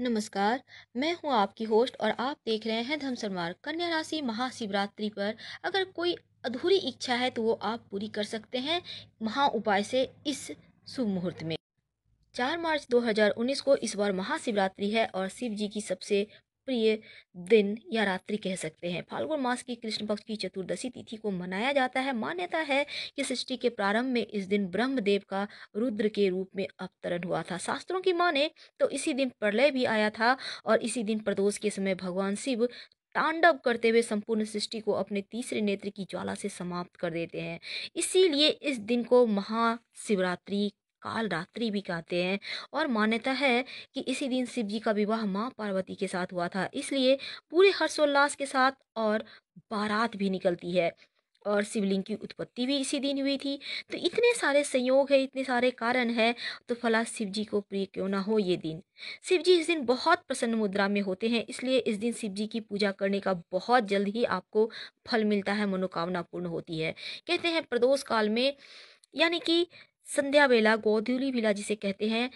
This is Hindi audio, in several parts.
नमस्कार मैं हूं आपकी होस्ट और आप देख रहे हैं धमसर कन्या राशि महाशिवरात्रि पर अगर कोई अधूरी इच्छा है तो वो आप पूरी कर सकते हैं महा उपाय से इस शुभ मुहूर्त में चार मार्च 2019 को इस बार महाशिवरात्रि है और शिव जी की सबसे प्रिय दिन या रात्रि कह सकते हैं फाल्गुन मास की कृष्ण पक्ष की चतुर्दशी तिथि को मनाया जाता है मान्यता है कि सृष्टि के प्रारंभ में इस दिन ब्रह्मदेव का रुद्र के रूप में अवतरण हुआ था शास्त्रों की माने तो इसी दिन प्रलय भी आया था और इसी दिन प्रदोष के समय भगवान शिव तांडव करते हुए संपूर्ण सृष्टि को अपने तीसरे नेत्र की ज्वाला से समाप्त कर देते हैं इसीलिए इस दिन को महाशिवरात्रि काल रात्रि भी कहते हैं और मान्यता है कि इसी दिन शिव जी का विवाह माँ पार्वती के साथ हुआ था इसलिए पूरे हर्षोल्लास के साथ और बारात भी निकलती है और शिवलिंग की उत्पत्ति भी इसी दिन हुई थी तो इतने सारे संयोग है इतने सारे कारण है तो फला शिव जी को प्रिय क्यों ना हो ये दिन शिव जी इस दिन बहुत प्रसन्न मुद्रा में होते हैं इसलिए इस दिन शिव जी की पूजा करने का बहुत जल्द ही आपको फल मिलता है मनोकामना पूर्ण होती है कहते हैं प्रदोष काल में यानी कि संध्या बेला गोधूली वेला जिसे कहते हैं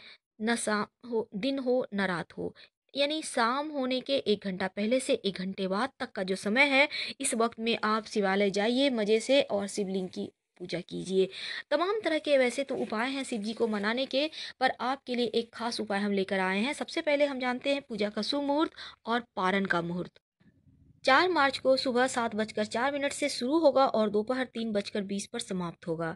न शाम हो दिन हो न रात हो यानी शाम होने के एक घंटा पहले से एक घंटे बाद तक का जो समय है इस वक्त में आप शिवालय जाइए मज़े से और शिवलिंग की पूजा कीजिए तमाम तरह के वैसे तो उपाय हैं शिव जी को मनाने के पर आपके लिए एक खास उपाय हम लेकर आए हैं सबसे पहले हम जानते हैं पूजा का सुमुहूर्त और पारण का मुहूर्त चार मार्च को सुबह सात बजकर चार मिनट से शुरू होगा और दोपहर तीन बजकर बीस पर समाप्त होगा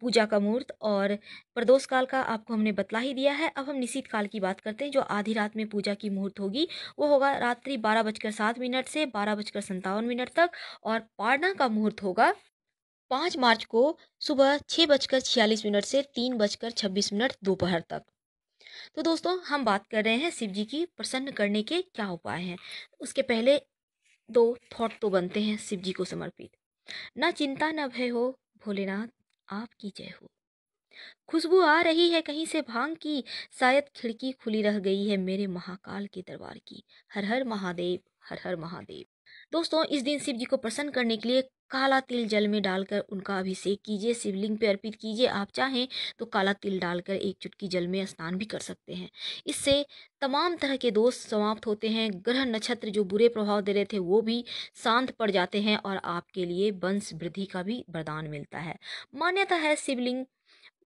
पूजा का मुहूर्त और प्रदोष काल का आपको हमने बतला ही दिया है अब हम निशित काल की बात करते हैं जो आधी रात में पूजा की मुहूर्त होगी वो होगा रात्रि बारह बजकर सात मिनट से बारह बजकर सन्तावन मिनट तक और पारणा का मुहूर्त होगा पाँच मार्च को सुबह छः बजकर छियालीस मिनट से तीन बजकर छब्बीस मिनट दोपहर तक तो दोस्तों हम बात कर रहे हैं शिव जी की प्रसन्न करने के क्या उपाय हैं उसके पहले दो तो थॉट तो बनते हैं शिव जी को समर्पित ना चिंता न भय हो भोलेनाथ आपकी जय हो खुशबू आ रही है कहीं से भांग की शायद खिड़की खुली रह गई है मेरे महाकाल के दरबार की हर हर महादेव हर हर महादेव दोस्तों इस दिन शिव जी को प्रसन्न करने के लिए काला तिल जल में डालकर उनका अभिषेक कीजिए शिवलिंग पर अर्पित कीजिए आप चाहें तो काला तिल डालकर एक चुटकी जल में स्नान भी कर सकते हैं इससे तमाम तरह के दोष समाप्त होते हैं ग्रह नक्षत्र जो बुरे प्रभाव दे रहे थे वो भी शांत पड़ जाते हैं और आपके लिए वंश वृद्धि का भी वरदान मिलता है मान्यता है शिवलिंग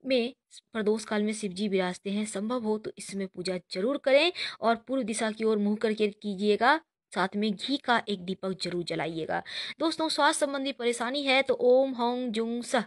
में प्रदोष काल में शिव जी विराजते हैं संभव हो तो इसमें पूजा जरूर करें और पूर्व दिशा की ओर मुंह करके कीजिएगा साथ में घी का एक दीपक जरूर जलाइएगा दोस्तों स्वास्थ्य संबंधी परेशानी है तो ओम होंग जुंग सह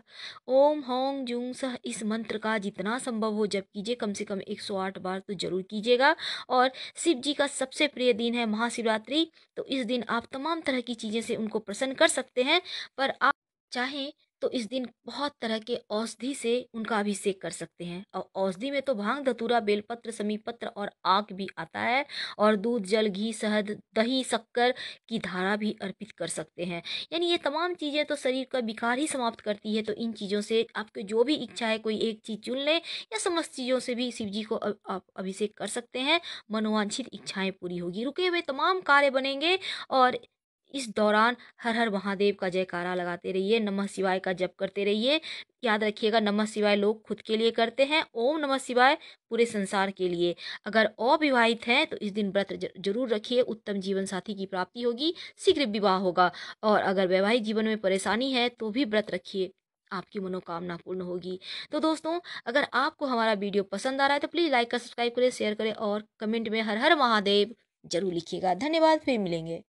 ओम होंग जुंग सह इस मंत्र का जितना संभव हो जब कीजिए कम से कम 108 बार तो जरूर कीजिएगा और शिव जी का सबसे प्रिय दिन है महाशिवरात्रि तो इस दिन आप तमाम तरह की चीज़ें से उनको प्रसन्न कर सकते हैं पर आप चाहें तो इस दिन बहुत तरह के औषधि से उनका अभिषेक कर सकते हैं और औषधि में तो भांग धतूरा बेलपत्र समीपत्र और आग भी आता है और दूध जल घी शहद दही शक्कर की धारा भी अर्पित कर सकते हैं यानी ये तमाम चीज़ें तो शरीर का विकार ही समाप्त करती है तो इन चीज़ों से आपके जो भी इच्छा है कोई एक चीज़ चुन लें या समस्त चीज़ों से भी शिव जी को आप अभिषेक कर सकते हैं मनोवांछित इच्छाएँ पूरी होगी रुके हुए तमाम कार्य बनेंगे और इस दौरान हर हर महादेव का जयकारा लगाते रहिए नमः शिवाय का जप करते रहिए याद रखिएगा नमः शिवाय लोग खुद के लिए करते हैं ओम नमः शिवाय पूरे संसार के लिए अगर अविवाहित हैं तो इस दिन व्रत जरूर रखिए उत्तम जीवन साथी की प्राप्ति होगी शीघ्र विवाह होगा और अगर वैवाहिक जीवन में परेशानी है तो भी व्रत रखिए आपकी मनोकामना पूर्ण होगी तो दोस्तों अगर आपको हमारा वीडियो पसंद आ रहा है तो प्लीज़ लाइक कर सब्सक्राइब करें शेयर करें और कमेंट में हर हर महादेव जरूर लिखिएगा धन्यवाद फिर मिलेंगे